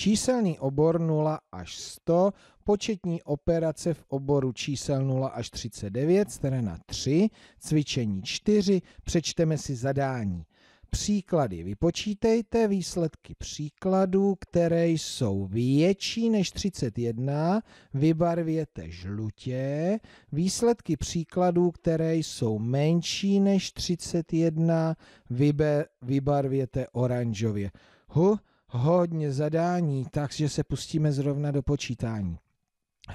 Číselný obor 0 až 100, početní operace v oboru čísel 0 až 39, strana 3, cvičení 4, přečteme si zadání. Příklady. Vypočítejte výsledky příkladů, které jsou větší než 31, vybarvěte žlutě. Výsledky příkladů, které jsou menší než 31, vybe, vybarvěte oranžově. Huh? hodně zadání, takže se pustíme zrovna do počítání.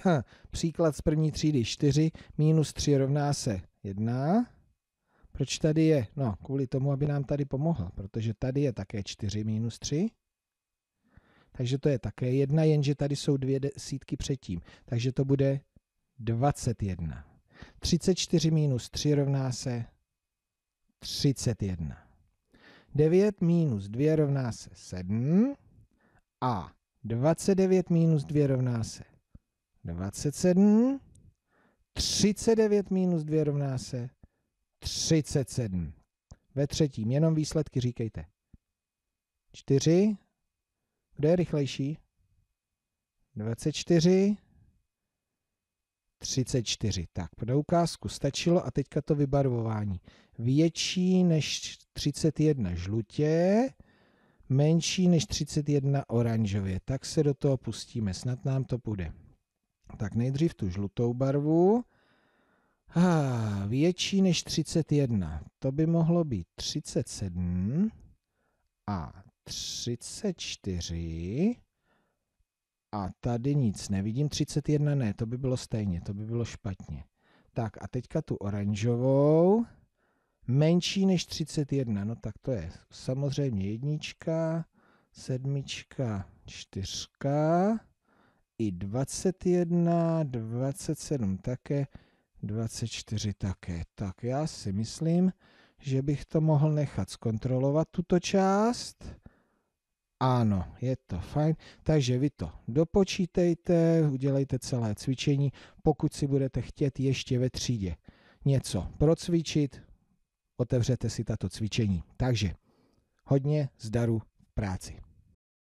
Ha, hm, příklad z první třídy 4 minus 3 rovná se 1. Proč tady je? No, kvůli tomu, aby nám tady pomohla, protože tady je také 4 minus 3. Takže to je také 1, jenže tady jsou dvě desítky předtím. Takže to bude 21. 34 minus 3 rovná se 31. 9 minus 2 rovná se 7 a 29 minus 2 rovná se 27, 39 minus 2 rovná se 37. Ve třetím jenom výsledky říkejte. 4, kde je rychlejší? 24, 34. Tak, pro ukázku stačilo a teďka to vybarvování. Větší než 31 žlutě, menší než 31 oranžově. Tak se do toho pustíme, snad nám to půjde. Tak nejdřív tu žlutou barvu. Ah, větší než 31. To by mohlo být 37 a 34 a tady nic nevidím, 31 ne, to by bylo stejně, to by bylo špatně. Tak a teďka tu oranžovou, menší než 31, no tak to je samozřejmě jednička, sedmička, čtyřka i 21, 27 také, 24 také. Tak já si myslím, že bych to mohl nechat zkontrolovat tuto část ano, je to fajn, takže vy to dopočítejte, udělejte celé cvičení, pokud si budete chtět ještě ve třídě něco procvičit, otevřete si tato cvičení. Takže hodně zdaru práci.